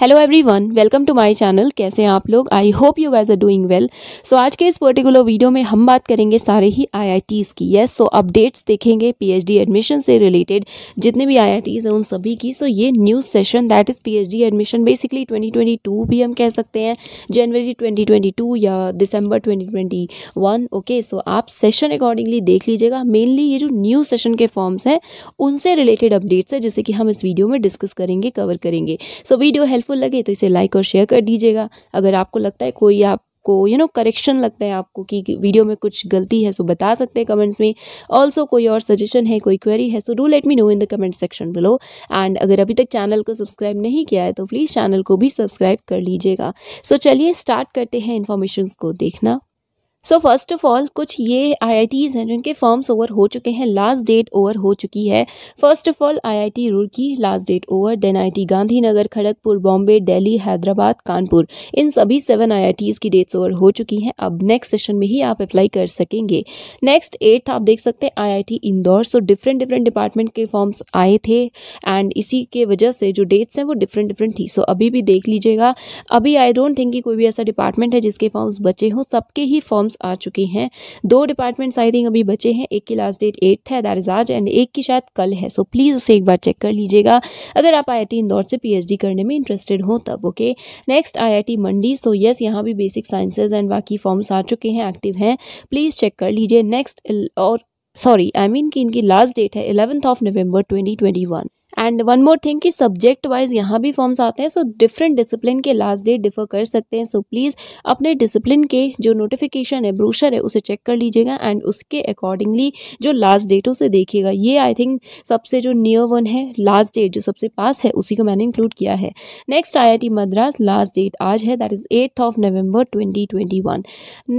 hello everyone welcome to my channel कैसे हैं आप लोग I hope you guys are doing well so आज के इस पर्टिकुलर वीडियो में हम बात करेंगे सारे ही आईआईटीज़ की यस सो अपडेट्स देखेंगे पीएचडी एडमिशन से रिलेटेड जितने भी आईआईटीज़ हैं उन सभी की सो so, ये new session that is PhD admission basically 2022 भी हम कह सकते हैं जनवरी ट्वेंटी या दिसंबर ट्वेंटी ओके सो आप सेशन अकॉर्डिंगली देख लीजिएगा मेनली ये जो न्यू सेशन के फॉर्म्स हैं उनसे रिलेटेड अपडेट्स हैं जैसे कि हम इस वीडियो में डिस्कस करेंगे कवर करेंगे so so, video help helpful लगे तो इसे लाइक और शेयर कर दीजिएगा अगर आपको लगता है कोई आप आपको यू नो करेक्शन लगता है आपको कि वीडियो में कुछ गलती है सो तो बता सकते हैं कमेंट्स में ऑल्सो कोई और सजेशन है कोई क्वेरी है so do let me know in the comment section below and अगर अभी तक चैनल को सब्सक्राइब नहीं किया है तो प्लीज़ चैनल को भी सब्सक्राइब कर लीजिएगा सो so, चलिए स्टार्ट करते हैं इन्फॉर्मेशन को देखना सो फर्स्ट ऑफ ऑल कुछ ये आई हैं जिनके फॉर्म्स ओवर हो चुके हैं लास्ट डेट ओवर हो चुकी है फर्स्ट ऑफ ऑल आईआईटी की last date over then Gandhi Gandhinagar Kharagpur Bombay Delhi Hyderabad Kanpur इन सभी सेवन आई की डेट्स ओवर हो चुकी हैं अब नेक्स्ट सेशन में ही आप अप्लाई कर सकेंगे नेक्स्ट एट्थ आप देख सकते हैं I Indore so different different department के फॉर्म्स आए थे एंड इसी के वजह से जो डेट्स हैं वो डिफरेंट डिफरेंट थी सो so, अभी भी देख लीजिएगा अभी आई डोंट थिंक कि कोई भी ऐसा डिपार्टमेंट है जिसके फॉर्म्स बचे हों सबके ही फॉर्म एग्जाम्स आ चुकी हैं दो डिपार्टमेंट्स आई थिंक अभी बचे हैं एक की लास्ट डेट एट्थ है दैट इज आज एंड एक की शायद कल है सो प्लीज़ उसे एक बार चेक कर लीजिएगा अगर आप आई इंदौर से पी करने में इंटरेस्टेड हो तब okay next I Mandi so yes यहाँ भी बेसिक साइंसेज एंड बाकी फॉर्म्स आ चुके हैं एक्टिव हैं प्लीज़ चेक कर लीजिए नेक्स्ट और सॉरी आई मीन कि इनकी लास्ट डेट है eleventh of November 2021 and one more thing कि सब्जेक्ट वाइज यहाँ भी फॉर्म्स आते हैं सो डिफरेंट डिसिप्लिन के लास्ट डेट डिफर कर सकते हैं सो so, प्लीज़ अपने डिसिप्लिन के जो नोटिफिकेशन है ब्रोशर है उसे चेक कर लीजिएगा एंड उसके अकॉर्डिंगली जो लास्ट डेट है उसे देखिएगा ये आई थिंक सबसे जो नियर वन है लास्ट डेट जो सबसे पास है उसी को मैंने इंक्लूड किया है next I I T Madras last date आज है that is eighth of November one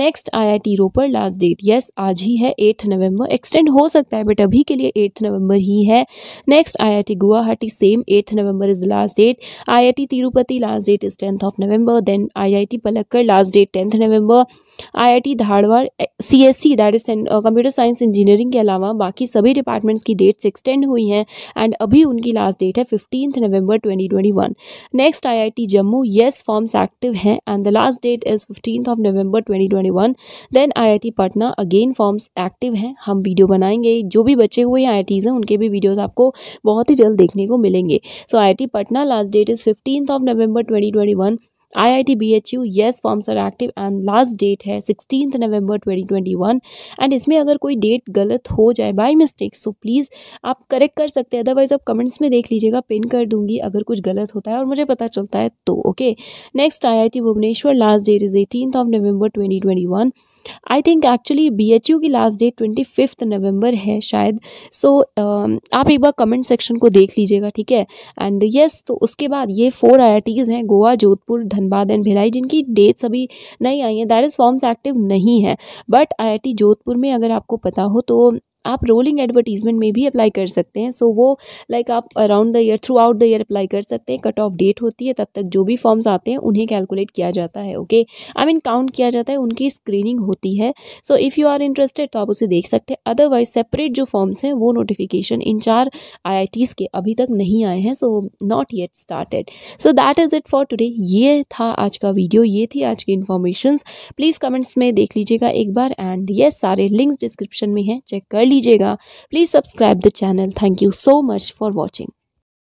next I I T Ropar last date yes आज ही है एट्थ नवंबर एक्सटेंड हो सकता है बट अभी के लिए एट्थ नवंबर ही है next I I T Guwahati same eighth November is last date I I T Tirupati last date is tenth of November then I I T Palakkad last date tenth November IIT Dharwad CSC that is computer science engineering के अलावा बाकी सभी departments की dates extend हुई हैं and अभी उनकी last date है fifteenth November 2021 next IIT Jammu yes forms active हैं and the last date is fifteenth of November 2021 then T Patna again forms active हैं हम वीडियो बनाएंगे जो भी बचे हुए आई हैं उनके भी वीडियोज़ आपको बहुत ही जल्द देखने को मिलेंगे so so, I Patna last date is fifteen of November twenty I I T B H U yes forms are active and last date है सिक्सटीन नवंबर 2021 एंड इसमें अगर कोई डेट गलत हो जाए बाई मिस्टेक सो प्लीज़ आप करेक्ट कर सकते हैं अदरवाइज़ आप कमेंट्स में देख लीजिएगा पिन कर दूंगी अगर कुछ गलत होता है और मुझे पता चलता है तो okay next I I T Bhubaneswar last date is eighteen of November twenty twenty one I think actually B H U की last date twenty fifth November है शायद सो so, um, आप एक बार कमेंट सेक्शन को देख लीजिएगा ठीक है एंड येस yes, तो उसके बाद ये फोर आई आई टीज़ हैं गोवा जोधपुर धनबाद एंड भिलाई जिनकी डेट्स अभी नहीं आई हैं दैट इज़ फॉर्म्स एक्टिव नहीं है but I I T Jodhpur में अगर आपको पता हो तो आप रोलिंग एडवर्टीजमेंट में भी अप्लाई कर सकते हैं सो so, वो लाइक like आप around the year throughout the year apply कर सकते हैं कट ऑफ डेट होती है तब तक जो भी फॉर्म्स आते हैं उन्हें कैलकुलेट किया जाता है ओके आई मीन काउंट किया जाता है उनकी स्क्रीनिंग होती है so if you are interested तो आप उसे देख सकते हैं अदरवाइज सेपरेट जो फॉर्म्स हैं वो नोटिफिकेशन इन चार आई के अभी तक नहीं आए हैं so not yet started so that is it for today ये था आज का वीडियो ये थी आज की इन्फॉर्मेशन प्लीज़ कमेंट्स में देख लीजिएगा एक बार एंड ये सारे लिंक्स डिस्क्रिप्शन में है चेक कर लीजिएगा please subscribe the channel thank you so much for watching